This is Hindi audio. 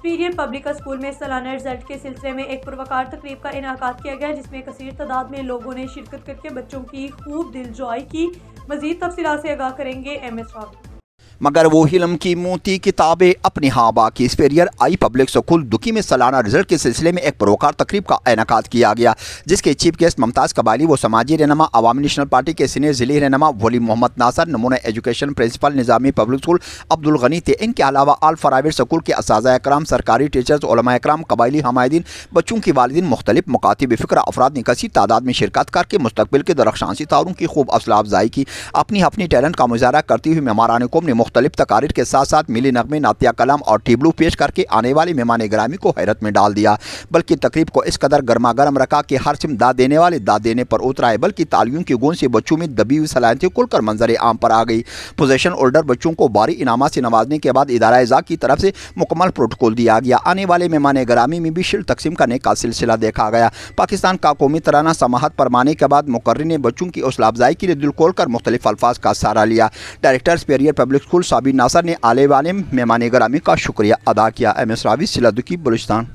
सुपीरियर पब्लिक स्कूल में सालाना रिजल्ट के सिलसिले में एक पुरवकार तकरीब का इनका किया गया जिसमें कसर तादाद में लोगों ने शिरकत करके बच्चों की खूब दिलजॉय की मजीद तफसीत से आगाह करेंगे एम एस रावत मगर वो हिलम की मोती किताबें अपने हाबा की स्पेरियर आई पब्लिक स्कूल दुखी में सालाना रिजल्ट के सिलसिले में एक परोकार तकरीब का इनका किया गया जिसके चीफ गेस्ट ममताज़ कबाली व समाजी रहनमा अवामी नेशनल पार्टी के सीनियर जिले रहनमा वली मोहम्मद नासर नमूना education principal Nizami public school Abdul Ghani थे इनके अलावा आल प्राइवेट स्कूल के असाजा कराम सरकारी टीचर्स कराम कबायली हमायदीन बच्चों की वालदी मुख्तलिफ मकातब फ़िक्र अफराद ने कसी तादाद में शिरकत करके मुस्तबिल के दरख्शांसी तारों की खूब असला अफजाई की अपनी अपनी टैलेंट का मुजाहरा करती हुई मेहमान कौम ने मुख्तलिफ तकारीर के साथ साथ मिली नगमे नातिया कलाम और टिबलू पेश करके आने वाले मेहमान ग्रामी को हैरत में डाल दिया बल्कि तकरीब को इस कदर गर्मा गर्म रखा कि हर सिम दा देने वाले दा देने पर उतराए बल्कि तालियों की गूंज से बच्चों में दबी हुई सलाहियतें खुलकर मंजर आम पर आ गई पोजेशन होल्डर बच्चों को बारी इनाम से नवाजने के बाद इदारा एजा की तरफ से मुकम्मल प्रोटोकॉल दिया गया आने वाले मेहमान ग्रामी में भी शिल तकसीम करने का सिलसिला देखा गया पाकिस्तान का कौमी तराना समाहत परमाने के बाद मुकर्री ने बच्चों की हौसला अफजाई के लिए दिल खोल कर मुख्तलिफ अल्फाज का सहारा लिया डायरेक्टर्स पेरियर पब्लिक स्कूल साबिर नासर ने आले वाले मेहमान ग्रामी का शुक्रिया अदा किया एम एस रावी सिलादुकी बलुस्तान